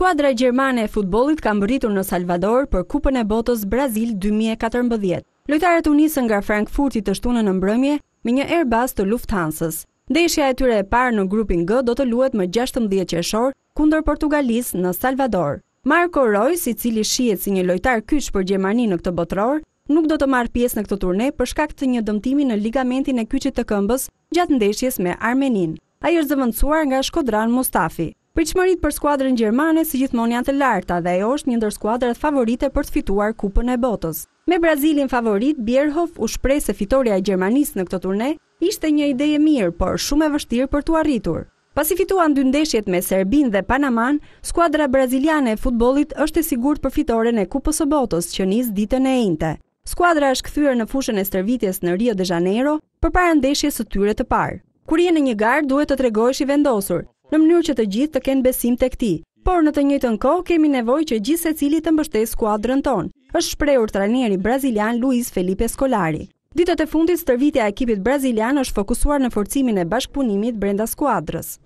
Skuadra Gjermane e futbolit kam bëritur në Salvador për kupën e botës Brazil 2014. Lojtarët unisën nga Frankfurti të shtunën në mbrëmje me një Airbus të Lufthansës. Ndeshja e tyre e parë në grupin G do të luet më 16 qeshor kundër Portugalis në Salvador. Marco Reus, i cili shihet si një lojtar kyç për Gjermani në këtë botëror, nuk do të marë pjesë në këtë turne për shkak të një dëmtimi në ligamentin e kyçit të këmbës gjatë ndeshjes me Armenin. Ai është zëvendësuar nga Shkodran Mustafi. Pritshmëritë për skuadrën gjermane si gjithmonë janë të larta dhe ajo është një ndër skuadrat favorite për të fituar Kupën e Botës. Me Brazilin favorit, Bjerhof u shprej se fitoria e Gjermanisë në këtë turne ishte një ide e mirë, por shumë e vështirë për t'u arritur. Pasi fituan dy ndeshjet me Serbin dhe Panaman, skuadra braziliane e futbollit është e sigurt për fitoren e Kupës së Botës që nis ditën e einte. Skuadra është kthyer në fushën e stërvitjes në Rio de Janeiro përpara ndeshjes së tyre të parë. Kur je në një gar, duhet të tregohesh i vendosur, në mënyrë që të gjithë të kenë besim të këti. Por në të njëtën kohë kemi nevoj që gjithë se cili të mbështes skuadrën tonë, është shprejur trajneri brazilian Luis Felipe Scolari. Ditët e fundit stërvitja ekipit brazilian është fokusuar në forcimin e bashkëpunimit brenda skuadrës.